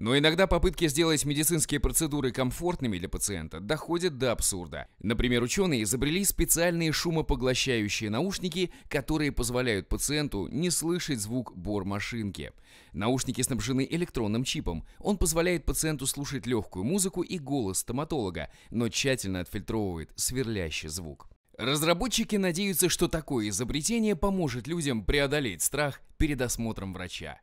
Но иногда попытки сделать медицинские процедуры комфортными для пациента доходят до абсурда. Например, ученые изобрели специальные шумопоглощающие наушники, которые позволяют пациенту не слышать звук бормашинки. Наушники снабжены электронным чипом. Он позволяет пациенту слушать легкую музыку и голос стоматолога, но тщательно отфильтровывает сверлящий звук. Разработчики надеются, что такое изобретение поможет людям преодолеть страх перед осмотром врача.